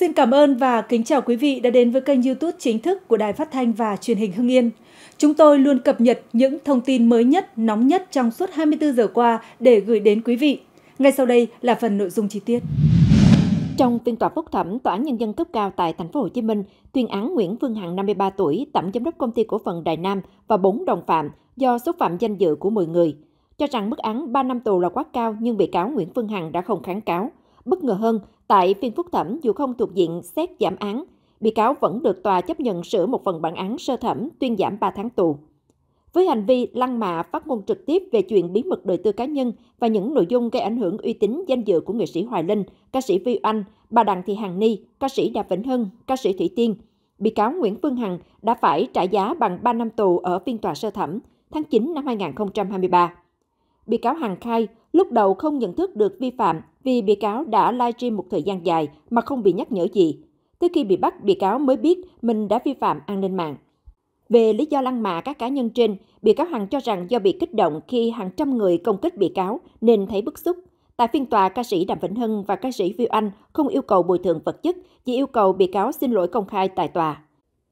Xin cảm ơn và kính chào quý vị đã đến với kênh YouTube chính thức của Đài Phát thanh và Truyền hình Hưng Yên. Chúng tôi luôn cập nhật những thông tin mới nhất, nóng nhất trong suốt 24 giờ qua để gửi đến quý vị. Ngay sau đây là phần nội dung chi tiết. Trong phiên tòa phúc thẩm, tòa án nhân dân cấp cao tại thành phố Hồ Chí Minh tuyên án Nguyễn Phương Hằng 53 tuổi, tổng giám đốc công ty cổ phần Đài Nam và 4 đồng phạm do xúc phạm danh dự của 10 người, cho rằng mức án 3 năm tù là quá cao nhưng bị cáo Nguyễn Phương Hằng đã không kháng cáo. Bất ngờ hơn, Tại phiên phúc thẩm, dù không thuộc diện xét giảm án, bị cáo vẫn được tòa chấp nhận sửa một phần bản án sơ thẩm tuyên giảm 3 tháng tù. Với hành vi lăng mạ phát ngôn trực tiếp về chuyện bí mật đời tư cá nhân và những nội dung gây ảnh hưởng uy tín danh dự của nghệ sĩ Hoài Linh, ca sĩ Vi Oanh, bà Đặng Thị Hằng Ni, ca sĩ Đạp Vĩnh Hưng, ca sĩ Thủy Tiên, bị cáo Nguyễn Phương Hằng đã phải trả giá bằng 3 năm tù ở phiên tòa sơ thẩm tháng 9 năm 2023. Bị cáo Hằng khai, lúc đầu không nhận thức được vi phạm vì bị cáo đã livestream một thời gian dài mà không bị nhắc nhở gì. Tới khi bị bắt, bị cáo mới biết mình đã vi phạm an ninh mạng. Về lý do lăng mạ các cá nhân trên, bị cáo Hằng cho rằng do bị kích động khi hàng trăm người công kích bị cáo nên thấy bức xúc. Tại phiên tòa, ca sĩ Đàm Vĩnh Hưng và ca sĩ Viu Anh không yêu cầu bồi thường vật chất, chỉ yêu cầu bị cáo xin lỗi công khai tại tòa.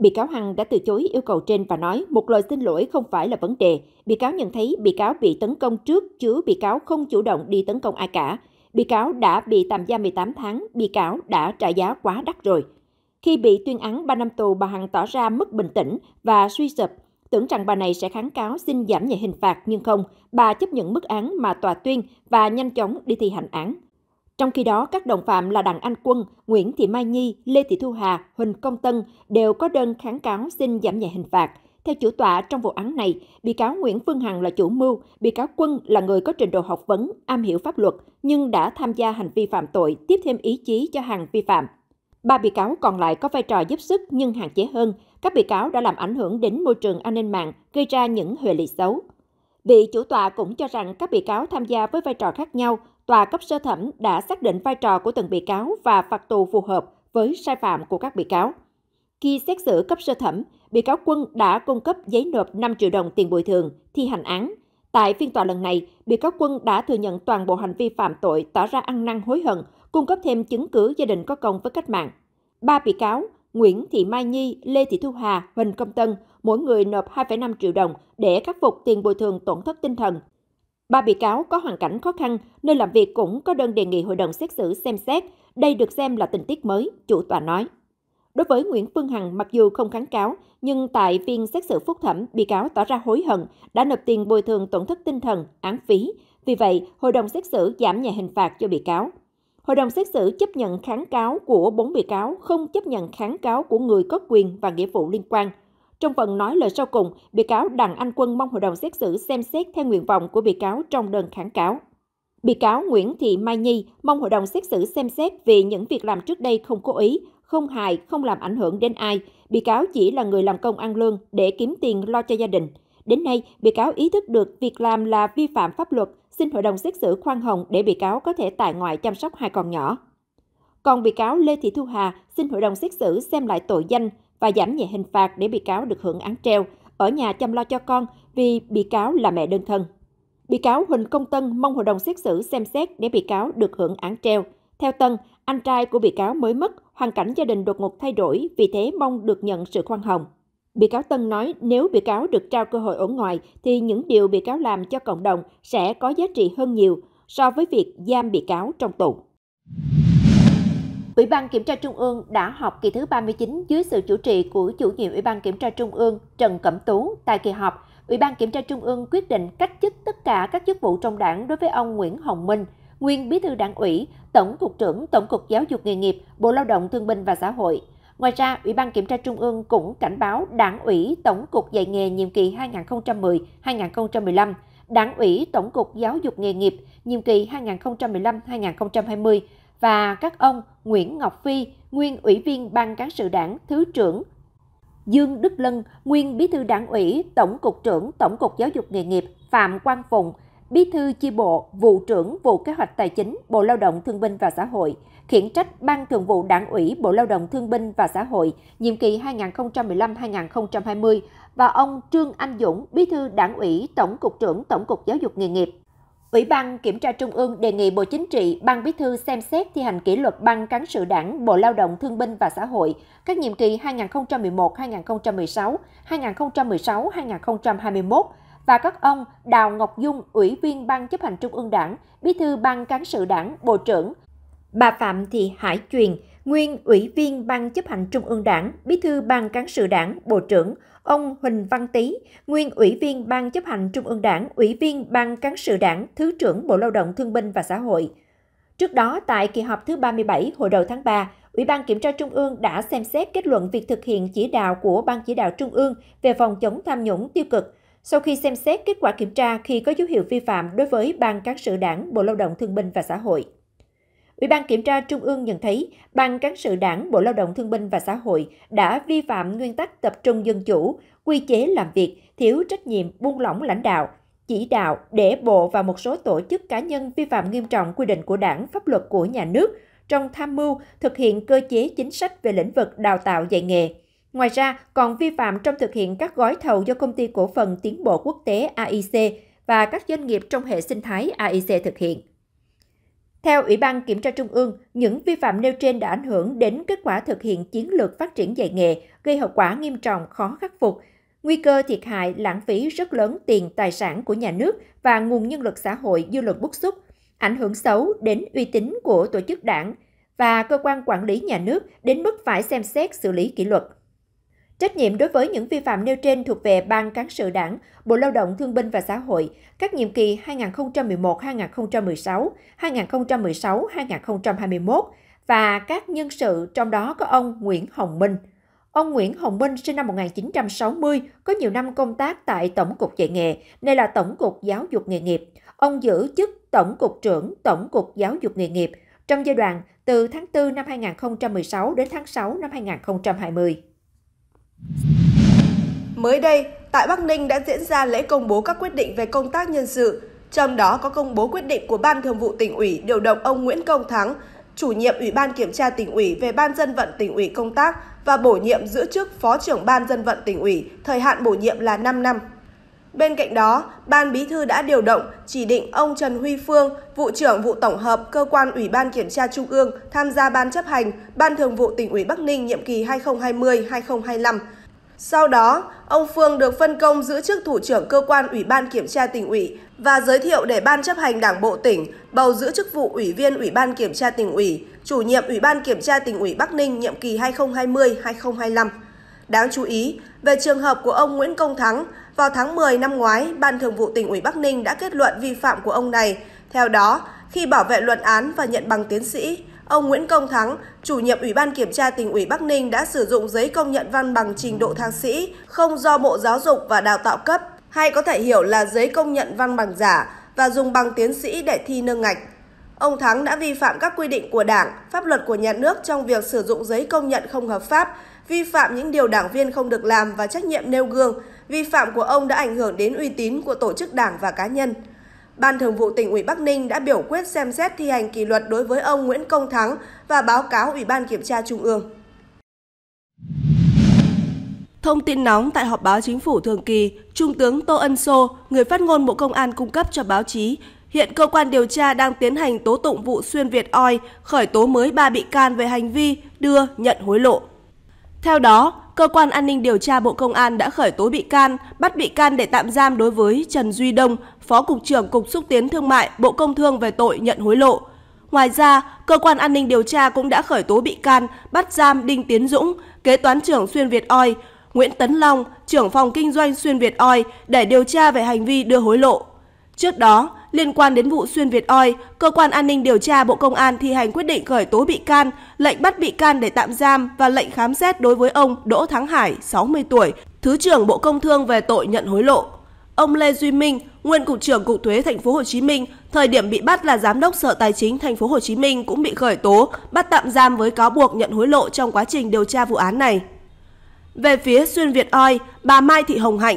Bị cáo Hằng đã từ chối yêu cầu trên và nói một lời xin lỗi không phải là vấn đề. Bị cáo nhận thấy bị cáo bị tấn công trước chứ bị cáo không chủ động đi tấn công ai cả. Bị cáo đã bị tạm giam 18 tháng, bị cáo đã trả giá quá đắt rồi. Khi bị tuyên án 3 năm tù, bà Hằng tỏ ra mất bình tĩnh và suy sụp, tưởng rằng bà này sẽ kháng cáo xin giảm nhẹ hình phạt nhưng không, bà chấp nhận mức án mà tòa tuyên và nhanh chóng đi thi hành án. Trong khi đó, các đồng phạm là Đặng Anh Quân, Nguyễn Thị Mai Nhi, Lê Thị Thu Hà, Huỳnh Công Tân đều có đơn kháng cáo xin giảm nhẹ hình phạt. Theo chủ tọa, trong vụ án này, bị cáo Nguyễn Phương Hằng là chủ mưu, bị cáo Quân là người có trình độ học vấn, am hiểu pháp luật, nhưng đã tham gia hành vi phạm tội, tiếp thêm ý chí cho hàng vi phạm. Ba bị cáo còn lại có vai trò giúp sức nhưng hạn chế hơn. Các bị cáo đã làm ảnh hưởng đến môi trường an ninh mạng, gây ra những hệ lụy xấu. Vị chủ tọa cũng cho rằng các bị cáo tham gia với vai trò khác nhau, tòa cấp sơ thẩm đã xác định vai trò của từng bị cáo và phạt tù phù hợp với sai phạm của các bị cáo. Khi xét xử cấp sơ thẩm, bị cáo Quân đã cung cấp giấy nộp 5 triệu đồng tiền bồi thường, thi hành án. Tại phiên tòa lần này, bị cáo Quân đã thừa nhận toàn bộ hành vi phạm tội, tỏ ra ăn năn hối hận, cung cấp thêm chứng cứ gia đình có công với cách mạng. Ba bị cáo Nguyễn Thị Mai Nhi, Lê Thị Thu Hà, Huỳnh Công Tân, mỗi người nộp 2,5 triệu đồng để khắc phục tiền bồi thường tổn thất tinh thần, Ba bị cáo có hoàn cảnh khó khăn, nơi làm việc cũng có đơn đề nghị hội đồng xét xử xem xét. Đây được xem là tình tiết mới, chủ tòa nói. Đối với Nguyễn Phương Hằng, mặc dù không kháng cáo, nhưng tại phiên xét xử phúc thẩm, bị cáo tỏ ra hối hận đã nộp tiền bồi thường tổn thất tinh thần, án phí. Vì vậy, hội đồng xét xử giảm nhẹ hình phạt cho bị cáo. Hội đồng xét xử chấp nhận kháng cáo của bốn bị cáo, không chấp nhận kháng cáo của người có quyền và nghĩa vụ liên quan. Trong phần nói lời sau cùng, bị cáo Đặng Anh Quân mong hội đồng xét xử xem xét theo nguyện vọng của bị cáo trong đơn kháng cáo. Bị cáo Nguyễn Thị Mai Nhi mong hội đồng xét xử xem xét vì những việc làm trước đây không cố ý, không hại, không làm ảnh hưởng đến ai. Bị cáo chỉ là người làm công ăn lương để kiếm tiền lo cho gia đình. Đến nay, bị cáo ý thức được việc làm là vi phạm pháp luật, xin hội đồng xét xử khoan hồng để bị cáo có thể tại ngoại chăm sóc hai con nhỏ. Còn bị cáo Lê Thị Thu Hà xin hội đồng xét xử xem lại tội danh, và giảm nhẹ hình phạt để bị cáo được hưởng án treo, ở nhà chăm lo cho con vì bị cáo là mẹ đơn thân. Bị cáo Huỳnh Công Tân mong hội đồng xét xử xem xét để bị cáo được hưởng án treo. Theo Tân, anh trai của bị cáo mới mất, hoàn cảnh gia đình đột ngột thay đổi, vì thế mong được nhận sự khoan hồng. Bị cáo Tân nói nếu bị cáo được trao cơ hội ở ngoài thì những điều bị cáo làm cho cộng đồng sẽ có giá trị hơn nhiều so với việc giam bị cáo trong tù. Ủy ban Kiểm tra Trung ương đã họp kỳ thứ 39 dưới sự chủ trì của chủ nhiệm Ủy ban Kiểm tra Trung ương Trần Cẩm Tú. Tại kỳ họp, Ủy ban Kiểm tra Trung ương quyết định cách chức tất cả các chức vụ trong đảng đối với ông Nguyễn Hồng Minh, nguyên bí thư đảng ủy, tổng cục trưởng Tổng cục Giáo dục nghề nghiệp, Bộ Lao động Thương binh và Xã hội. Ngoài ra, Ủy ban Kiểm tra Trung ương cũng cảnh báo Đảng ủy Tổng cục dạy nghề nhiệm kỳ 2010-2015, Đảng ủy Tổng cục Giáo dục nghề nghiệp nhiệm kỳ 2015-2020 và các ông Nguyễn Ngọc Phi, nguyên ủy viên ban cán sự đảng, thứ trưởng, Dương Đức Lân, nguyên bí thư đảng ủy, tổng cục trưởng Tổng cục Giáo dục nghề nghiệp Phạm Quang Phụng, bí thư chi bộ, vụ trưởng vụ kế hoạch tài chính, Bộ Lao động Thương binh và Xã hội, khiển trách Ban Thường vụ Đảng ủy Bộ Lao động Thương binh và Xã hội nhiệm kỳ 2015-2020 và ông Trương Anh Dũng, bí thư Đảng ủy, Tổng cục trưởng Tổng cục Giáo dục nghề nghiệp Ủy ban Kiểm tra Trung ương đề nghị Bộ Chính trị, Ban Bí thư xem xét thi hành kỷ luật Ban Cán sự Đảng, Bộ Lao động Thương binh và Xã hội các nhiệm kỳ 2011-2016, 2016-2021 và các ông Đào Ngọc Dung, Ủy viên Ban chấp hành Trung ương Đảng, Bí thư Ban Cán sự Đảng, Bộ trưởng, bà Phạm Thị Hải Truyền, nguyên Ủy viên Ban chấp hành Trung ương Đảng, Bí thư Ban Cán sự Đảng, Bộ trưởng, ông Huỳnh Văn Tý, nguyên Ủy viên Ban chấp hành Trung ương Đảng, Ủy viên Ban cán sự Đảng, Thứ trưởng Bộ Lao động Thương binh và Xã hội. Trước đó, tại kỳ họp thứ 37 hồi đầu tháng 3, Ủy ban Kiểm tra Trung ương đã xem xét kết luận việc thực hiện chỉ đạo của Ban chỉ đạo Trung ương về phòng chống tham nhũng tiêu cực. Sau khi xem xét kết quả kiểm tra khi có dấu hiệu vi phạm đối với Ban cán sự Đảng, Bộ Lao động Thương binh và Xã hội. Ủy ban Kiểm tra Trung ương nhận thấy, Ban Cán sự Đảng Bộ Lao động Thương binh và Xã hội đã vi phạm nguyên tắc tập trung dân chủ, quy chế làm việc, thiếu trách nhiệm buông lỏng lãnh đạo, chỉ đạo để Bộ và một số tổ chức cá nhân vi phạm nghiêm trọng quy định của Đảng, pháp luật của nhà nước trong tham mưu thực hiện cơ chế chính sách về lĩnh vực đào tạo dạy nghề. Ngoài ra, còn vi phạm trong thực hiện các gói thầu do Công ty Cổ phần Tiến bộ Quốc tế AIC và các doanh nghiệp trong hệ sinh thái AIC thực hiện. Theo Ủy ban Kiểm tra Trung ương, những vi phạm nêu trên đã ảnh hưởng đến kết quả thực hiện chiến lược phát triển dạy nghề, gây hậu quả nghiêm trọng khó khắc phục, nguy cơ thiệt hại lãng phí rất lớn tiền tài sản của nhà nước và nguồn nhân lực xã hội dư luận bức xúc, ảnh hưởng xấu đến uy tín của tổ chức đảng và cơ quan quản lý nhà nước đến mức phải xem xét xử lý kỷ luật. Trách nhiệm đối với những vi phạm nêu trên thuộc về Ban Cán sự Đảng, Bộ Lao động Thương binh và Xã hội, các nhiệm kỳ 2011-2016, 2016-2021 và các nhân sự trong đó có ông Nguyễn Hồng Minh. Ông Nguyễn Hồng Minh sinh năm 1960, có nhiều năm công tác tại Tổng cục dạy nghề, nay là Tổng cục Giáo dục nghề nghiệp. Ông giữ chức Tổng cục trưởng Tổng cục Giáo dục nghề nghiệp trong giai đoạn từ tháng 4 năm 2016 đến tháng 6 năm 2020. Mới đây, tại Bắc Ninh đã diễn ra lễ công bố các quyết định về công tác nhân sự, trong đó có công bố quyết định của Ban Thường vụ tỉnh ủy điều động ông Nguyễn Công Thắng, chủ nhiệm Ủy ban Kiểm tra tỉnh ủy về Ban dân vận tỉnh ủy công tác và bổ nhiệm giữ chức Phó trưởng Ban dân vận tỉnh ủy, thời hạn bổ nhiệm là 5 năm. Bên cạnh đó, Ban Bí thư đã điều động chỉ định ông Trần Huy Phương, vụ trưởng vụ tổng hợp cơ quan Ủy ban Kiểm tra Trung ương tham gia Ban chấp hành Ban Thường vụ tỉnh ủy Bắc Ninh nhiệm kỳ 2020-2025. Sau đó, ông Phương được phân công giữ chức thủ trưởng cơ quan Ủy ban Kiểm tra tỉnh ủy và giới thiệu để Ban chấp hành Đảng bộ tỉnh bầu giữ chức vụ Ủy viên Ủy ban Kiểm tra tỉnh ủy, chủ nhiệm Ủy ban Kiểm tra tỉnh ủy Bắc Ninh nhiệm kỳ 2020-2025. Đáng chú ý, về trường hợp của ông Nguyễn Công Thắng, vào tháng 10 năm ngoái, Ban Thường vụ tỉnh ủy Bắc Ninh đã kết luận vi phạm của ông này. Theo đó, khi bảo vệ luận án và nhận bằng tiến sĩ, ông Nguyễn Công Thắng, chủ nhiệm Ủy ban Kiểm tra tỉnh ủy Bắc Ninh đã sử dụng giấy công nhận văn bằng trình độ thạc sĩ không do Bộ Giáo dục và Đào tạo cấp, hay có thể hiểu là giấy công nhận văn bằng giả và dùng bằng tiến sĩ để thi nâng ngạch. Ông Thắng đã vi phạm các quy định của Đảng, pháp luật của nhà nước trong việc sử dụng giấy công nhận không hợp pháp vi phạm những điều đảng viên không được làm và trách nhiệm nêu gương, vi phạm của ông đã ảnh hưởng đến uy tín của tổ chức đảng và cá nhân. Ban Thường vụ tỉnh ủy Bắc Ninh đã biểu quyết xem xét thi hành kỷ luật đối với ông Nguyễn Công Thắng và báo cáo Ủy ban Kiểm tra Trung ương. Thông tin nóng tại họp báo chính phủ thường kỳ, Trung tướng Tô Ân Sô, người phát ngôn Bộ Công an cung cấp cho báo chí, hiện cơ quan điều tra đang tiến hành tố tụng vụ xuyên Việt Oi, khởi tố mới 3 bị can về hành vi đưa, nhận hối lộ. Theo đó, cơ quan an ninh điều tra Bộ Công an đã khởi tố bị can, bắt bị can để tạm giam đối với Trần Duy Đông, Phó cục trưởng Cục xúc tiến thương mại, Bộ Công Thương về tội nhận hối lộ. Ngoài ra, cơ quan an ninh điều tra cũng đã khởi tố bị can, bắt giam Đinh Tiến Dũng, kế toán trưởng Xuyên Việt Oi, Nguyễn Tấn Long, trưởng phòng kinh doanh Xuyên Việt Oi để điều tra về hành vi đưa hối lộ. Trước đó, liên quan đến vụ xuyên Việt Oi, Cơ quan An ninh Điều tra Bộ Công an thi hành quyết định khởi tố bị can, lệnh bắt bị can để tạm giam và lệnh khám xét đối với ông Đỗ Thắng Hải, 60 tuổi, Thứ trưởng Bộ Công Thương về tội nhận hối lộ. Ông Lê Duy Minh, nguyên cục trưởng Cục Thuế Thành phố Hồ Chí Minh, thời điểm bị bắt là giám đốc Sở Tài chính Thành phố Hồ Chí Minh cũng bị khởi tố, bắt tạm giam với cáo buộc nhận hối lộ trong quá trình điều tra vụ án này. Về phía xuyên Việt Oi, bà Mai Thị Hồng Hạnh,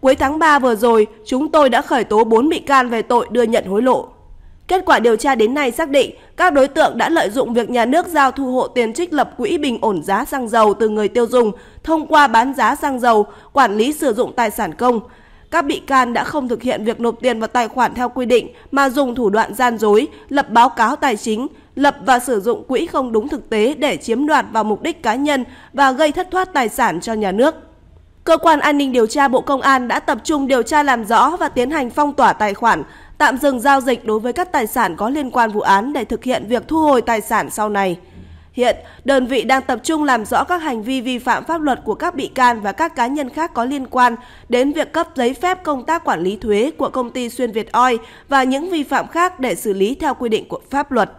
Cuối tháng 3 vừa rồi, chúng tôi đã khởi tố 4 bị can về tội đưa nhận hối lộ. Kết quả điều tra đến nay xác định các đối tượng đã lợi dụng việc nhà nước giao thu hộ tiền trích lập quỹ bình ổn giá xăng dầu từ người tiêu dùng thông qua bán giá xăng dầu, quản lý sử dụng tài sản công. Các bị can đã không thực hiện việc nộp tiền vào tài khoản theo quy định mà dùng thủ đoạn gian dối, lập báo cáo tài chính, lập và sử dụng quỹ không đúng thực tế để chiếm đoạt vào mục đích cá nhân và gây thất thoát tài sản cho nhà nước. Cơ quan an ninh điều tra Bộ Công an đã tập trung điều tra làm rõ và tiến hành phong tỏa tài khoản, tạm dừng giao dịch đối với các tài sản có liên quan vụ án để thực hiện việc thu hồi tài sản sau này. Hiện, đơn vị đang tập trung làm rõ các hành vi vi phạm pháp luật của các bị can và các cá nhân khác có liên quan đến việc cấp giấy phép công tác quản lý thuế của công ty Xuyên Việt Oi và những vi phạm khác để xử lý theo quy định của pháp luật.